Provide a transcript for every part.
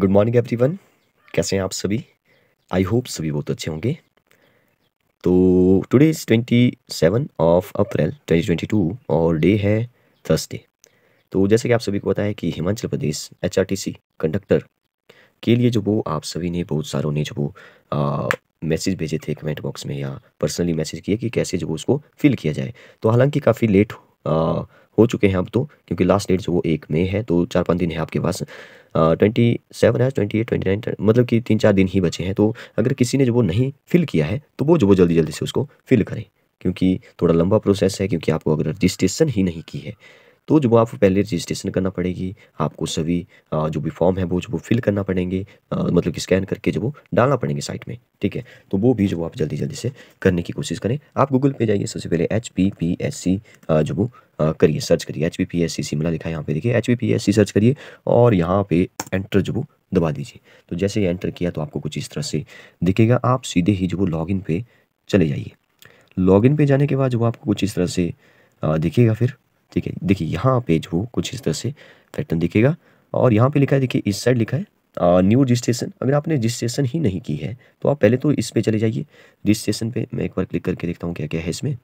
good morning everyone कैसे हैं आप सभी आई होप सभी बहुत अच्छे होंगे तो today is twenty seven of April twenty twenty two और डे है थर्सडे तो जैसे कि आप सभी को पता है कि हिमाचल प्रदेश एचआरटीसी कंडक्टर के लिए जो वो आप सभी ने बहुत सारों ने जो वो मैसेज भेजे थे कमेंट बॉक्स में या पर्सनली मैसेज किए कि कैसे जो उसको फिल किया जाए तो हालांकि काफ़ी लेट आ, हो चुके हैं अब तो क्योंकि लास्ट डेट जो वो एक मई है तो चार पाँच दिन है आपके पास ट्वेंटी सेवन है ट्वेंटी एट ट्वेंटी नाइन मतलब कि तीन चार दिन ही बचे हैं तो अगर किसी ने जो वो नहीं फिल किया है तो वो जो वो जल्दी जल्दी से उसको फिल करें क्योंकि थोड़ा लंबा प्रोसेस है क्योंकि आपको अगर रजिस्ट्रेशन ही नहीं की है तो जो आपको पहले रजिस्ट्रेशन करना पड़ेगी आपको सभी जो भी फॉर्म है वो जो फिल करना पड़ेंगे मतलब कि स्कैन करके जो वो डालना पड़ेंगे साइट में ठीक है तो वो भी जो आप जल्दी जल्दी से करने की कोशिश करें आप गूगल पे जाइए सबसे पहले H P P S C जो वो करिए सर्च करिए H P P S C Shimla लिखा है यहाँ पे देखिए H P P S C search करिए और यहाँ पे एंटर जो वो दबा दीजिए तो जैसे ही एंटर किया तो आपको कुछ इस तरह से दिखेगा आप सीधे ही जो वो लॉगिन पे चले जाइए लॉगिन पे जाने के बाद जो आपको कुछ इस तरह से दिखेगा फिर ठीक है देखिए यहाँ पेज हो कुछ इस तरह से पैटर्न दिखेगा और यहाँ पे लिखा है देखिए इस साइड लिखा है न्यू रजिस्ट्रेशन अगर आपने रजिस्ट्रेशन ही नहीं की है तो आप पहले तो इस पे चले जाइए रजिस्ट्रेशन पे मैं एक बार क्लिक करके देखता हूँ क्या क्या है इसमें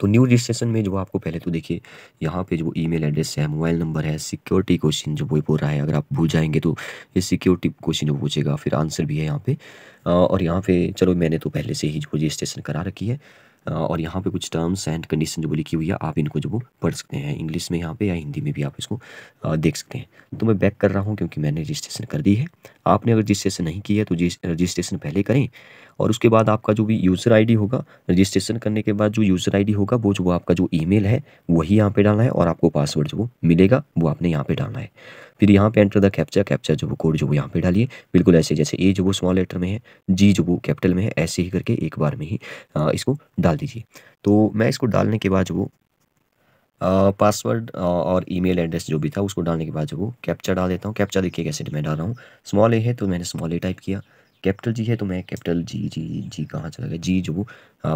तो न्यू रजिस्ट्रेशन में जो आपको पहले तो देखिए यहाँ पे जो ईमेल एड्रेस है मोबाइल नंबर है सिक्योरिटी क्वेश्चन जो वो बोल रहा है अगर आप भूल जाएंगे तो ये सिक्योरिटी क्वेश्चन जो पूछेगा फिर आंसर भी है यहाँ पे और यहाँ पे चलो मैंने तो पहले से ही जो रजिस्ट्रेशन करा रखी है और यहाँ पे कुछ टर्म्स एंड कंडीशन जो वो लिखी हुई है आप इनको जो वो पढ़ सकते हैं इंग्लिश में यहाँ पे या हिंदी में भी आप इसको देख सकते हैं तो मैं बैक कर रहा हूँ क्योंकि मैंने रजिस्ट्रेशन कर दी है आपने अगर रजिस्ट्रेशन नहीं किया तो रजिस्ट्रेशन पहले करें और उसके बाद आपका जो भी यूज़र आई होगा रजिस्ट्रेशन करने के बाद जो यूज़र आई होगा वो जो आपका जो ई है वही यहाँ पर डालना है और आपको पासवर्ड जो मिलेगा वो आपने यहाँ पर डालना है फिर यहाँ पे एंटर द कैप्चा कैप्चा जो वो कोड जो वो यहाँ पे डालिए बिल्कुल ऐसे जैसे ए जो वो स्मॉल लेटर में है जी जो वो कैपिटल में है ऐसे ही करके एक बार में ही इसको डाल दीजिए तो मैं इसको डालने के बाद जो वो पासवर्ड और ई और ईमेल एड्रेस जो भी था उसको डालने के बाद जो वो कैप्चा डाल देता हूँ कैप्चा देखिए कैसे मैं डाल रहा हूँ स्मॉल ए है तो मैंने स्मॉल ए टाइप किया कैपिटल जी है तो मैं कैपिटल जी जी जी कहाँ चला गया जी जो वो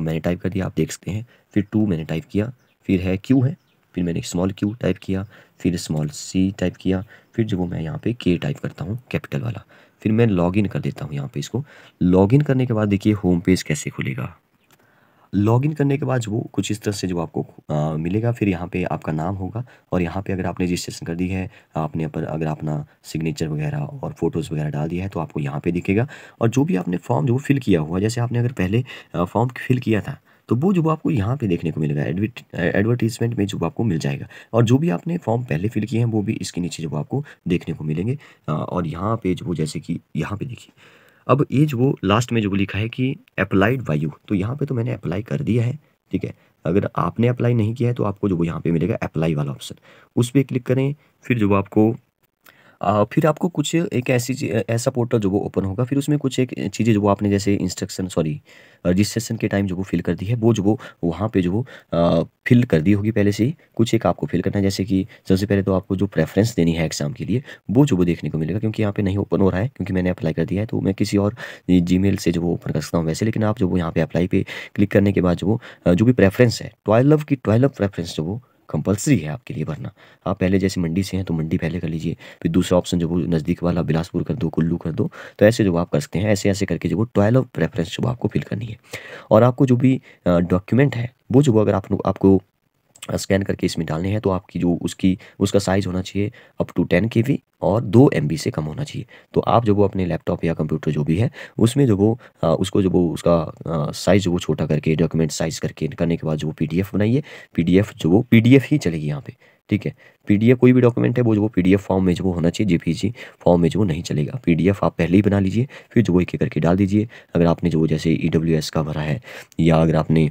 मैंने टाइप कर दिया आप देख सकते हैं फिर टू मैंने टाइप किया फिर है क्यू है फिर मैंने स्मॉल क्यू टाइप किया फिर स्मॉल सी टाइप किया फिर जो वो मैं यहाँ पे के टाइप करता हूँ कैपिटल वाला फिर मैं लॉग इन कर देता हूँ यहाँ पे इसको लॉग करने के बाद देखिए होम पेज कैसे खुलेगा लॉगिन करने के बाद जो कुछ इस तरह से जो आपको आ, मिलेगा फिर यहाँ पे आपका नाम होगा और यहाँ पे अगर आपने रजिस्ट्रेशन कर दी है आपने पर अगर अपना सिग्नेचर वगैरह और फोटोज़ वगैरह डाल दिया है तो आपको यहाँ पे दिखेगा और जो भी आपने फॉर्म जो फिल किया हुआ जैसे आपने अगर पहले फॉर्म फिल किया था तो वो जो आपको यहाँ पे देखने को मिलेगा एडवर्टीजमेंट में जो आपको मिल जाएगा और जो भी आपने फॉर्म पहले फिल किए हैं वो भी इसके नीचे जो आपको देखने को मिलेंगे और यहाँ पे जो जैसे कि यहाँ पे देखिए अब ये जो वो लास्ट में जो लिखा है कि अप्लाइड वायु तो यहाँ पे तो मैंने अप्लाई कर दिया है ठीक है अगर आपने अप्लाई नहीं किया है तो आपको जो यहाँ पे मिलेगा अप्लाई वाला ऑप्शन उस पर क्लिक करें फिर जो आपको फिर आपको कुछ एक ऐसी ऐसा पोर्टल जो वो ओपन होगा फिर उसमें कुछ एक चीज़ें जो वो आपने जैसे इंस्ट्रक्शन सॉरी रजिस्ट्रेशन के टाइम जो वो फिल कर दी है वो जो वो वहाँ पे जो वो फिल कर दी होगी पहले से ही कुछ एक आपको फिल करना है जैसे कि सबसे पहले तो आपको जो प्रेफरेंस देनी है एग्जाम के लिए वो जो वो देखने को मिलेगा क्योंकि यहाँ पर नहीं ओपन हो रहा है क्योंकि मैंने अप्लाई कर दिया है तो मैं किसी और जी से जो वो ओपन कर सकता हूँ वैसे लेकिन आप जो वो यहाँ पे अप्लाई पे क्लिक करने के बाद जो वो जो भी प्रेफरेंस है ट्वेल्व तो की ट्वेल्व तो प्रेफरेंस जो वो कंपलसरी है आपके लिए भरना आप पहले जैसे मंडी से हैं तो मंडी पहले कर लीजिए फिर दूसरा ऑप्शन जो वो नज़दीक वाला बिलासपुर कर दो कुल्लू कर दो तो ऐसे जो आप कर सकते हैं ऐसे ऐसे करके जो वो ट्वेल्व रेफरेंस जो आपको फिल करनी है और आपको जो भी डॉक्यूमेंट है वो जो अगर आप आपको स्कैन करके इसमें डालने हैं तो आपकी जो उसकी उसका साइज़ होना चाहिए अप टू टेन के और दो एम से कम होना चाहिए तो आप जो वो अपने लैपटॉप या कंप्यूटर जो भी है उसमें जो वो उसको जो वो उसका साइज़ जो वो छोटा करके डॉक्यूमेंट साइज़ करके करने के बाद जो डी पी बनाइए पी जो वो पी ही चलेगी यहाँ पर ठीक है पीडीएफ कोई भी डॉक्यूमेंट है वो जो वो पीडीएफ फॉर्म में जो वो होना चाहिए जेपीजी फॉर्म में जो वो नहीं चलेगा पीडीएफ आप पहले ही बना लीजिए फिर जो वो एक करके डाल दीजिए अगर आपने जो जैसे ई e का भरा है या अगर आपने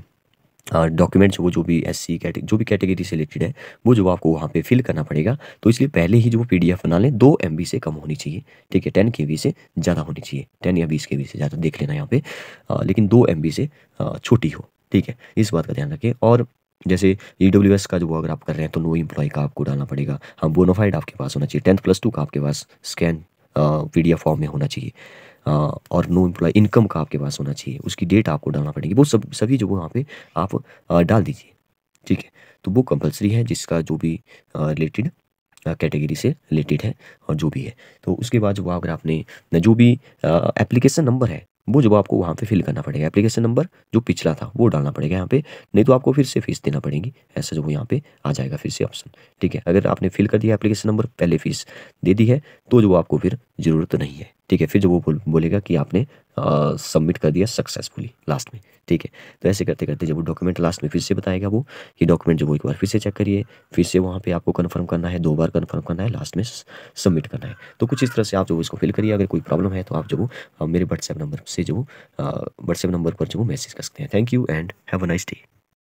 डॉक्यूमेंट्स वो जो भी एस सी कैटेगरी जो भी कैटेगरी से रिलेटेड है वो जो आपको वहाँ पे फिल करना पड़ेगा तो इसलिए पहले ही जो पी डी एफ बना लें दो एम बी से कम होनी चाहिए ठीक है टेन के से ज़्यादा होनी चाहिए टेन या बीस के से ज़्यादा देख लेना यहाँ पे आ, लेकिन दो एम बी से छोटी हो ठीक है इस बात का ध्यान रखें और जैसे ई डब्ल्यू एस का जो अगर आप कर रहे हैं तो नो एम्प्लॉय का आपको डालना पड़ेगा हाँ बोनोफाइड आपके पास होना चाहिए टेंथ प्लस टू का आपके पास scan P D F form में होना चाहिए हाँ, और नो एम्प्लॉय इनकम का आपके पास होना चाहिए उसकी डेट आपको डालना पड़ेगी वो सब सभी जो वहाँ पे आप डाल दीजिए ठीक है तो वो कंपलसरी है जिसका जो भी रिलेटेड कैटेगरी से रिलेटेड है और जो भी है तो उसके बाद जो अगर आपने जो भी एप्लीकेशन नंबर है वो जब आपको वहाँ पे फिल करना पड़ेगा एप्लीकेशन नंबर जो पिछला था वो डालना पड़ेगा यहाँ पे नहीं तो आपको फिर से फीस देना पड़ेगी ऐसा जो यहाँ पे आ जाएगा फिर से ऑप्शन ठीक है अगर आपने फिल कर दिया एप्लीकेशन नंबर पहले फीस दे दी है तो जो आपको फिर ज़रूरत नहीं है ठीक है फिर जो वो बोल, बोलेगा कि आपने सबमिट कर दिया सक्सेसफुली लास्ट में ठीक है तो ऐसे करते करते जब वो डॉक्यूमेंट लास्ट में फिर से बताएगा वो कि डॉक्यूमेंट जो वो एक बार फिर से चेक करिए फिर से वहाँ पे आपको कन्फर्म करना है दो बार कन्फर्म करना है लास्ट में सबमिट करना है तो कुछ इस तरह से आप जो इसको फिल करिए अगर कोई प्रॉब्लम है तो आप जो मेरे व्हाट्सएप नंबर से जो व्हाट्सएप नंबर पर जो मैसेज कर सकते हैं thank you and have a nice day